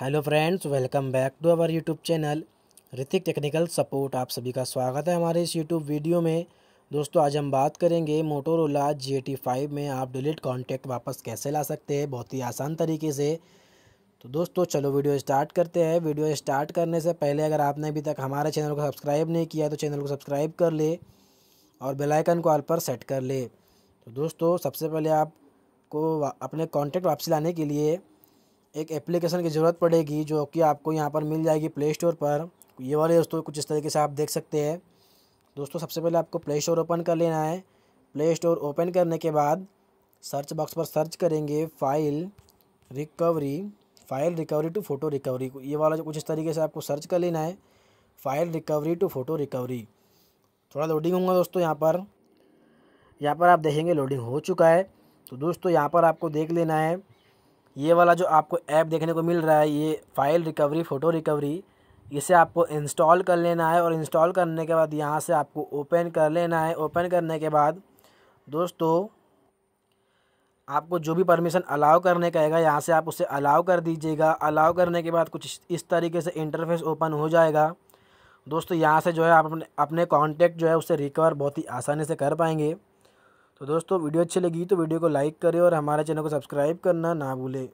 hello friends welcome back to our YouTube channel Hritik technical support आप सभी का स्वागत है हमारे इस यूट्यूब वीडियो में दोस्तों आज हम बात करेंगे मोटोरोला जी टी फाइव में आप डिलीट कॉन्टैक्ट वापस कैसे ला सकते हैं बहुत ही आसान तरीके से तो दोस्तों चलो वीडियो स्टार्ट करते हैं वीडियो स्टार्ट करने से पहले अगर आपने अभी तक हमारे चैनल को सब्सक्राइब नहीं किया तो चैनल को सब्सक्राइब कर ले और बेलाइकन को ऑल पर सेट कर ले तो दोस्तों सबसे पहले आपको अपने कॉन्टैक्ट वापसी लाने के लिए एक एप्लीकेशन की ज़रूरत पड़ेगी जो कि आपको यहाँ पर मिल जाएगी प्ले स्टोर पर ये वाले दोस्तों कुछ इस तरीके से आप देख सकते हैं दोस्तों सबसे पहले आपको प्ले स्टोर ओपन कर लेना है प्ले स्टोर ओपन करने के बाद सर्च बॉक्स पर सर्च करेंगे file recovery file recovery to photo recovery ये वाला जो कुछ इस तरीके से आपको सर्च कर लेना है file recovery to photo recovery थोड़ा लोडिंग होगा दोस्तों यहाँ पर यहाँ पर आप देखेंगे लोडिंग हो चुका है तो दोस्तों यहाँ पर आपको देख लेना है ये वाला जो आपको ऐप देखने को मिल रहा है ये फ़ाइल रिकवरी फ़ोटो रिकवरी इसे आपको इंस्टॉल कर लेना है और इंस्टॉल करने के बाद यहाँ से आपको ओपन कर लेना है ओपन करने के बाद दोस्तों आपको जो भी परमिशन अलाउ करने का है यहाँ से आप उसे अलाउ कर दीजिएगा अलाउ करने के बाद कुछ इस तरीके से इंटरफेस ओपन हो जाएगा दोस्तों यहाँ से जो है आप अपने अपने कॉन्टेक्ट जो है उसे रिकवर बहुत ही आसानी से कर पाएंगे तो दोस्तों वीडियो अच्छी लगी तो वीडियो को लाइक करें और हमारे चैनल को सब्सक्राइब करना ना भूलें